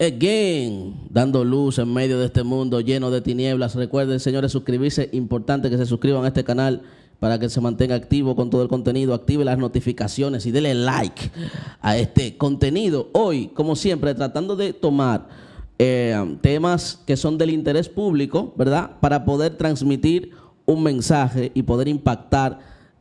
again, dando luz en medio de este mundo lleno de tinieblas. Recuerden, señores, suscribirse. Importante que se suscriban a este canal para que se mantenga activo con todo el contenido. Active las notificaciones y dele like a este contenido. Hoy, como siempre, tratando de tomar eh, temas que son del interés público, ¿verdad? Para poder transmitir un mensaje y poder impactar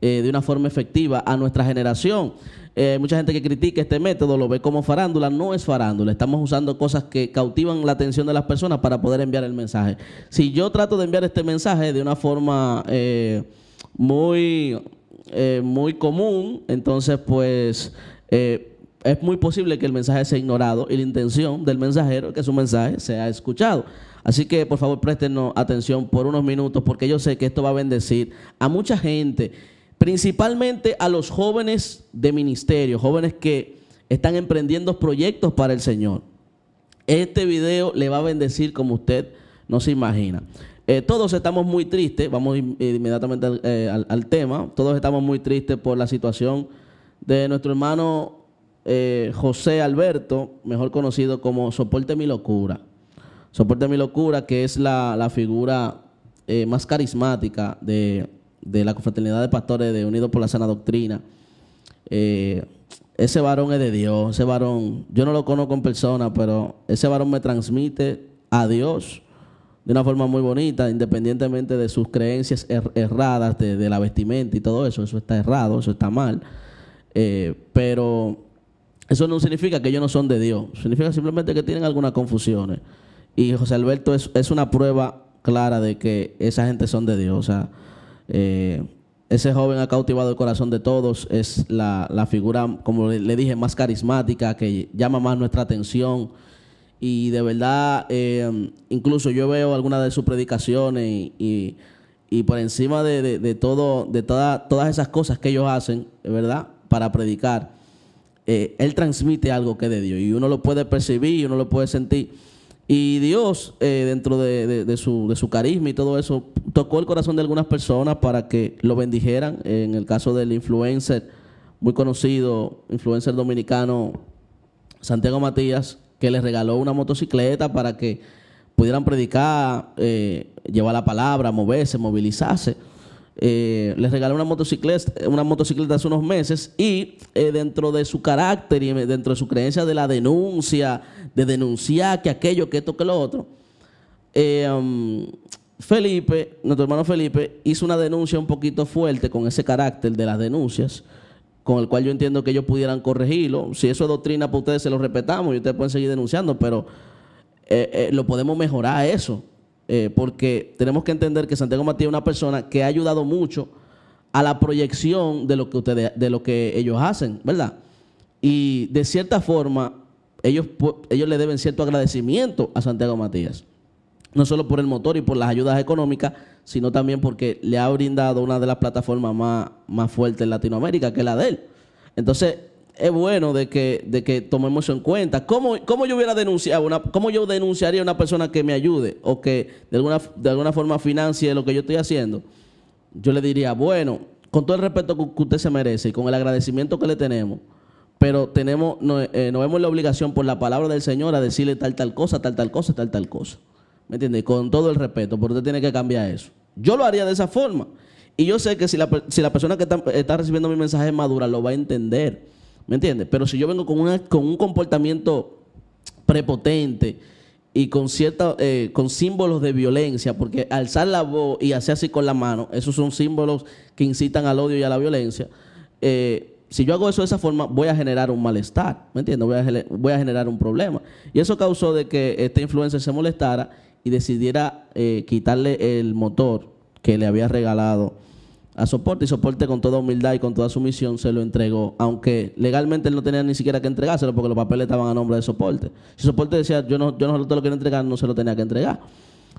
eh, de una forma efectiva a nuestra generación. Eh, mucha gente que critica este método lo ve como farándula, no es farándula, estamos usando cosas que cautivan la atención de las personas para poder enviar el mensaje. Si yo trato de enviar este mensaje de una forma eh, muy, muy común, entonces pues es muy posible que el mensaje sea ignorado y la intención del mensajero que su mensaje sea escuchado. Así que por favor préstenos atención por unos minutos porque yo sé que esto va a bendecir a mucha gente principalmente a los jóvenes de ministerio, jóvenes que están emprendiendo proyectos para el Señor. Este video le va a bendecir como usted no se imagina. Eh, todos estamos muy tristes, vamos eh, inmediatamente eh, al, tema, todos estamos muy tristes por la situación de nuestro hermano José Alberto, mejor conocido como Soporte Mi Locura. Soporte Mi Locura, que es la figura más carismática de, de la Confraternidad de Pastores de Unidos por la Sana Doctrina. Eh, ese varón es de Dios, ese varón, yo no lo conozco en persona, pero ese varón me transmite a Dios de una forma muy bonita, independientemente de sus creencias er-, erradas, de, la vestimenta y todo eso, eso está errado, eso está mal, eh, pero eso no significa que ellos no son de Dios, significa simplemente que tienen algunas confusiones. Y José Alberto es, es una prueba clara de que esa gente son de Dios, eh, ese joven ha cautivado el corazón de todos, es la, figura, como le dije, más carismática, que llama más nuestra atención. Y de verdad, eh, incluso yo veo algunas de sus predicaciones y, por encima de, todo, de todas esas cosas que ellos hacen, ¿verdad? Para predicar, eh, él transmite algo que es de Dios y uno lo puede percibir uno lo puede sentir. Y Dios, dentro de, su, de, su, carisma y todo eso, tocó el corazón de algunas personas para que lo bendijeran. En el caso del influencer muy conocido, influencer dominicano Santiago Matías, que les regaló una motocicleta para que pudieran predicar, eh, llevar la palabra, moverse, movilizarse. Eh, les regaló una motocicleta, una motocicleta hace unos meses y eh, dentro de su carácter y dentro de su creencia de la denuncia, de denunciar que aquello, que esto, que lo otro, eh, um, Felipe, nuestro hermano Felipe, hizo una denuncia un poquito fuerte con ese carácter de las denuncias, con el cual yo entiendo que ellos pudieran corregirlo. Si eso es doctrina para ustedes, se lo respetamos y ustedes pueden seguir denunciando, pero eh, eh, lo podemos mejorar eso, eh, porque tenemos que entender que Santiago Matías es una persona que ha ayudado mucho a la proyección de lo que ustedes, de lo que ellos hacen, ¿verdad? Y de cierta forma, ellos, ellos le deben cierto agradecimiento a Santiago Matías no solo por el motor y por las ayudas económicas, sino también porque le ha brindado una de las plataformas más, más fuertes en Latinoamérica, que es la de él. Entonces, es bueno de que, de que tomemos eso en cuenta. ¿Cómo, cómo yo hubiera denunciado una, cómo yo denunciaría a una persona que me ayude o que de alguna, de alguna forma financie lo que yo estoy haciendo? Yo le diría, bueno, con todo el respeto que usted se merece y con el agradecimiento que le tenemos, pero tenemos, no eh, nos vemos la obligación por la palabra del Señor a decirle tal, tal cosa, tal, tal cosa, tal, tal cosa. ¿me entiendes? Con todo el respeto, porque usted tiene que cambiar eso. Yo lo haría de esa forma. Y yo sé que si la, persona que está, recibiendo mi mensaje es madura, lo va a entender, ¿me entiendes? Pero si yo vengo con, una, con un comportamiento prepotente y con, cierta, eh, con símbolos de violencia, porque alzar la voz y hacer así con la mano, esos son símbolos que incitan al odio y a la violencia, eh, si yo hago eso de esa forma, voy a generar un malestar, ¿me entiendes? Voy a, generar un problema. Y eso causó de que esta influencer se molestara y decidiera eh, quitarle el motor que le había regalado a Soporte. Y Soporte con toda humildad y con toda sumisión se lo entregó, aunque legalmente él no tenía ni siquiera que entregárselo porque los papeles estaban a nombre de Soporte. Si Soporte decía, yo no, yo no te lo quiero entregar, no se lo tenía que entregar.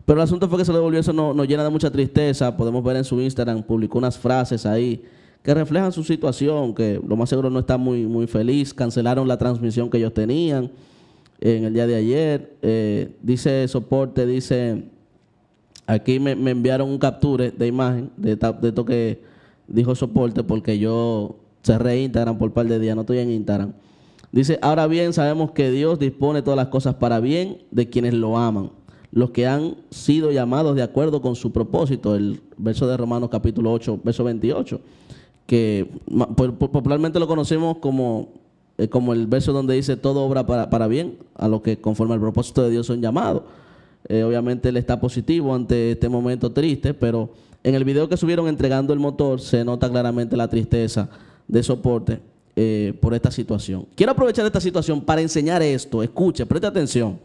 Pero el asunto fue que se lo devolvió, eso nos llena de mucha tristeza. Podemos ver en su Instagram, publicó unas frases ahí que reflejan su situación, que lo más seguro no está muy, muy feliz, cancelaron la transmisión que ellos tenían en el día de ayer. Eh, dice soporte, dice, aquí me, enviaron un capture de imagen de, de esto que dijo soporte porque yo cerré Instagram por un par de días, no estoy en Instagram. Dice, ahora bien, sabemos que Dios dispone todas las cosas para bien de quienes lo aman, los que han sido llamados de acuerdo con su propósito, el verso de Romanos capítulo 8, verso 28 que pues, popularmente lo conocemos como, eh, como el verso donde dice todo obra para, bien, a lo que conforme al propósito de Dios son llamados. Eh, obviamente él está positivo ante este momento triste, pero en el video que subieron entregando el motor se nota claramente la tristeza de soporte eh, por esta situación. Quiero aprovechar esta situación para enseñar esto. Escuche, preste atención.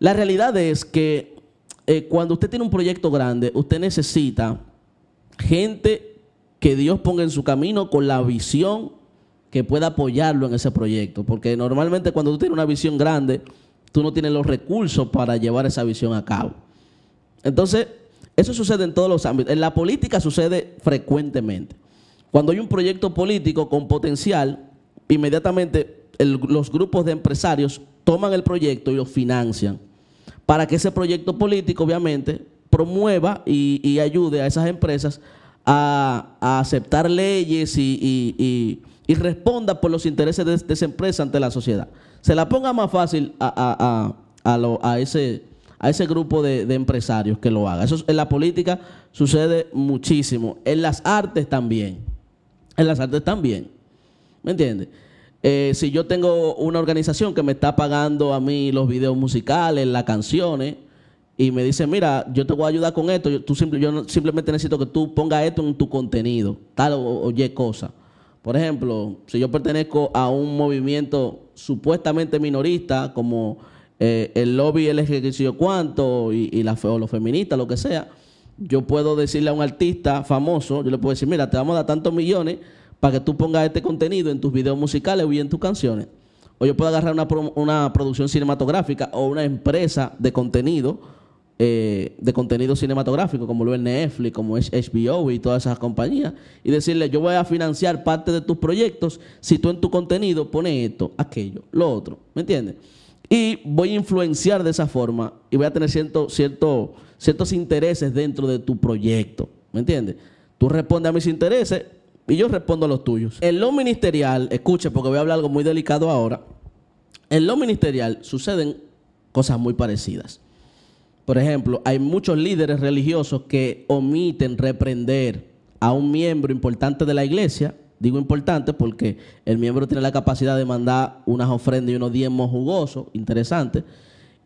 La realidad es que cuando usted tiene un proyecto grande, usted necesita gente que Dios ponga en su camino con la visión que pueda apoyarlo en ese proyecto. Porque normalmente cuando tú tienes una visión grande, tú no tienes los recursos para llevar esa visión a cabo. Entonces, eso sucede en todos los ámbitos. En la política sucede frecuentemente. Cuando hay un proyecto político con potencial, inmediatamente los grupos de empresarios toman el proyecto y lo financian para que ese proyecto político, obviamente, promueva y, y ayude a esas empresas a, aceptar leyes y, responda por los intereses de, esa empresa ante la sociedad. Se la ponga más fácil a, a, a ese a ese grupo de, empresarios que lo haga. Eso en la política sucede muchísimo. En las artes también. En las artes también. ¿Me entiendes? Eh, si yo tengo una organización que me está pagando a mí los videos musicales, las canciones, y me dice, mira, yo te voy a ayudar con esto, yo, tú simple, yo simplemente necesito que tú pongas esto en tu contenido, tal o, cosa. Por ejemplo, si yo pertenezco a un movimiento supuestamente minorista, como eh, el lobby el ejercicio cuánto y, y la, o los feministas, lo que sea, yo puedo decirle a un artista famoso, yo le puedo decir, mira, te vamos a dar tantos millones para que tú pongas este contenido en tus videos musicales o en tus canciones. O yo puedo agarrar una, una producción cinematográfica o una empresa de contenido eh, de contenido cinematográfico, como lo es Netflix, como es HBO y todas esas compañías, y decirle, yo voy a financiar parte de tus proyectos si tú en tu contenido pones esto, aquello, lo otro, ¿me entiendes? Y voy a influenciar de esa forma y voy a tener ciertos intereses dentro de tu proyecto, ¿me entiendes? Tú respondes a mis intereses y yo respondo a los tuyos. En lo ministerial, escuche, porque voy a hablar algo muy delicado ahora, en lo ministerial suceden cosas muy parecidas. Por ejemplo, hay muchos líderes religiosos que omiten reprender a un miembro importante de la iglesia. Digo importante porque el miembro tiene la capacidad de mandar unas ofrendas y unos diezmos jugosos, interesantes,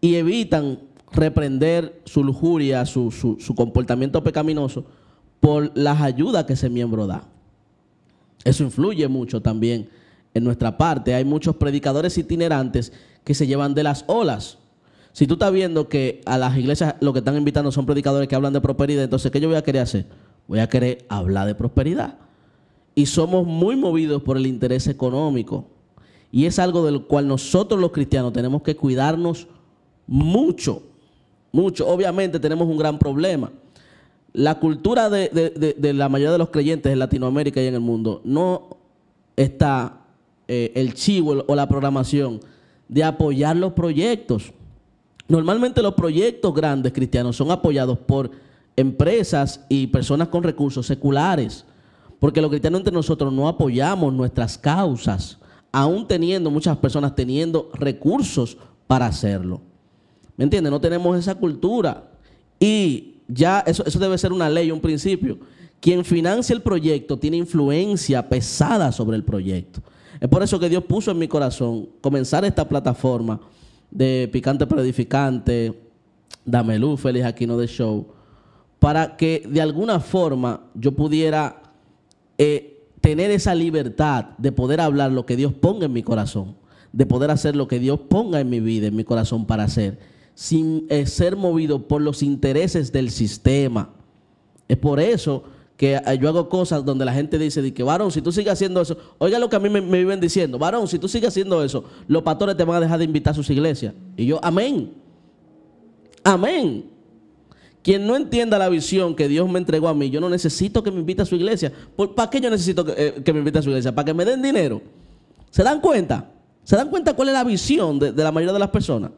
y evitan reprender su lujuria, su, su comportamiento pecaminoso por las ayudas que ese miembro da. Eso influye mucho también en nuestra parte. Hay muchos predicadores itinerantes que se llevan de las olas si tú estás viendo que a las iglesias lo que están invitando son predicadores que hablan de prosperidad, entonces ¿qué yo voy a querer hacer? Voy a querer hablar de prosperidad. Y somos muy movidos por el interés económico. Y es algo del cual nosotros los cristianos tenemos que cuidarnos mucho, mucho. Obviamente tenemos un gran problema. La cultura de, la mayoría de los creyentes en Latinoamérica y en el mundo no está eh, el chivo o la programación de apoyar los proyectos. Normalmente los proyectos grandes cristianos son apoyados por empresas y personas con recursos seculares, porque los cristianos entre nosotros no apoyamos nuestras causas, aún teniendo muchas personas teniendo recursos para hacerlo. ¿Me entiendes? No tenemos esa cultura. Y ya eso, eso debe ser una ley, un principio. Quien financia el proyecto tiene influencia pesada sobre el proyecto. Es por eso que Dios puso en mi corazón comenzar esta plataforma de Picante pero edificante, feliz, aquí no de Show, para que de alguna forma yo pudiera eh, tener esa libertad de poder hablar lo que Dios ponga en mi corazón, de poder hacer lo que Dios ponga en mi vida, en mi corazón para hacer, sin eh, ser movido por los intereses del sistema. Es por eso que eh, yo hago cosas donde la gente dice, que varón, si tú sigues haciendo eso, oiga lo que a mí me, viven diciendo, varón, si tú sigues haciendo eso, los pastores te van a dejar de invitar a sus iglesias. Y yo, amén, amén. Quien no entienda la visión que Dios me entregó a mí, yo no necesito que me invite a su iglesia. ¿Para qué yo necesito eh, que, me invite a su iglesia? Para que me den dinero. ¿Se dan cuenta? ¿Se dan cuenta cuál es la visión de, la mayoría de las personas?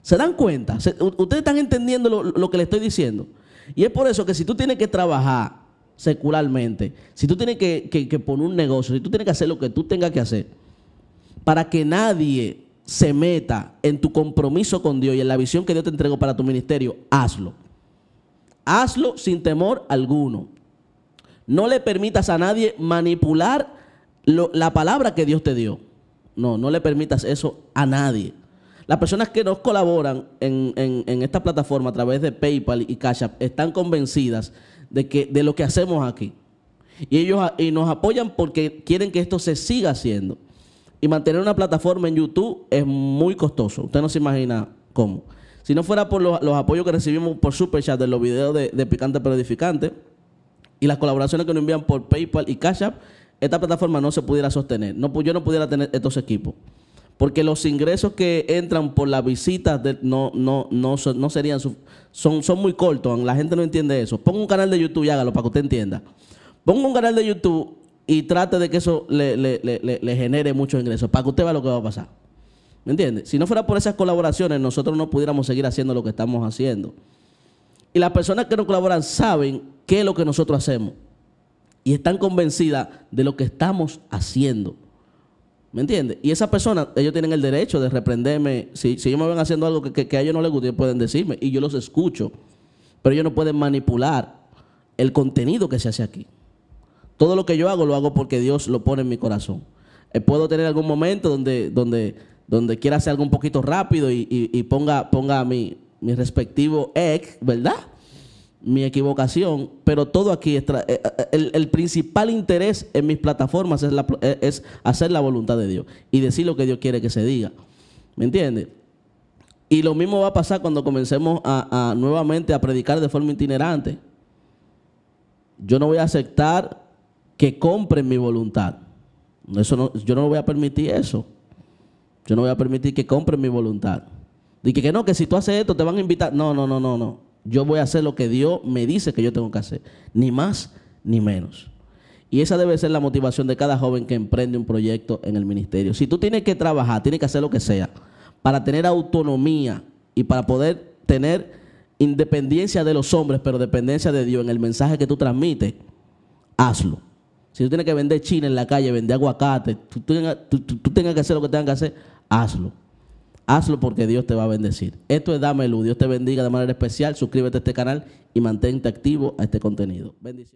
¿Se dan cuenta? ¿Ustedes están entendiendo lo, lo que le estoy diciendo? Y es por eso que si tú tienes que trabajar secularmente, si tú tienes que, poner un negocio, si tú tienes que hacer lo que tú tengas que hacer, para que nadie se meta en tu compromiso con Dios y en la visión que Dios te entregó para tu ministerio, hazlo. Hazlo sin temor alguno. No le permitas a nadie manipular la palabra que Dios te dio. No, no le permitas eso a nadie. Las personas que nos colaboran en, esta plataforma a través de PayPal y Cash App están convencidas de, que, de lo que hacemos aquí. Y ellos y nos apoyan porque quieren que esto se siga haciendo. Y mantener una plataforma en YouTube es muy costoso. Usted no se imagina cómo. Si no fuera por los, apoyos que recibimos por Super de los videos de, Picante pero Edificante y las colaboraciones que nos envían por PayPal y Cash App, esta plataforma no se pudiera sostener. yo no pudiera tener estos equipos porque los ingresos que entran por las visitas no, no, no, no serían son, son muy cortos, la gente no entiende eso. Ponga un canal de YouTube y hágalo para que usted entienda. Ponga un canal de YouTube y trate de que eso le, le genere muchos ingresos, para que usted vea lo que va a pasar. ¿Me entiende? Si no fuera por esas colaboraciones, nosotros no pudiéramos seguir haciendo lo que estamos haciendo. Y las personas que nos colaboran saben qué es lo que nosotros hacemos y están convencidas de lo que estamos haciendo. ¿Me entiendes? Y esa persona, ellos tienen el derecho de reprenderme. Si, si ellos me ven haciendo algo que, que, a ellos no les gusta, ellos pueden decirme y yo los escucho. Pero ellos no pueden manipular el contenido que se hace aquí. Todo lo que yo hago, lo hago porque Dios lo pone en mi corazón. Eh, puedo tener algún momento donde, donde, donde quiera hacer algo un poquito rápido y, y, ponga, a mi, mi respectivo ex, ¿verdad? mi equivocación, pero todo aquí, eh, eh, el, principal interés en mis plataformas es, la, eh, es hacer la voluntad de Dios y decir lo que Dios quiere que se diga. ¿Me entiendes? Y lo mismo va a pasar cuando comencemos a, nuevamente a predicar de forma itinerante. Yo no voy a aceptar que compren mi voluntad. Eso no, yo no voy a permitir eso. Yo no voy a permitir que compren mi voluntad. Dije que, que no, que si tú haces esto te van a invitar. No, no, no, no, no. Yo voy a hacer lo que Dios me dice que yo tengo que hacer, ni más ni menos. Y esa debe ser la motivación de cada joven que emprende un proyecto en el ministerio. Si tú tienes que trabajar, tienes que hacer lo que sea, para tener autonomía y para poder tener independencia de los hombres, pero dependencia de Dios en el mensaje que tú transmites, hazlo. Si tú tienes que vender china en la calle, vender aguacate, tú, tienes tengas que hacer lo que tengas que hacer, hazlo. Hazlo porque Dios te va a bendecir. Esto es Dame Dios te bendiga de manera especial. Suscríbete a este canal y mantente activo a este contenido. Bendiciones.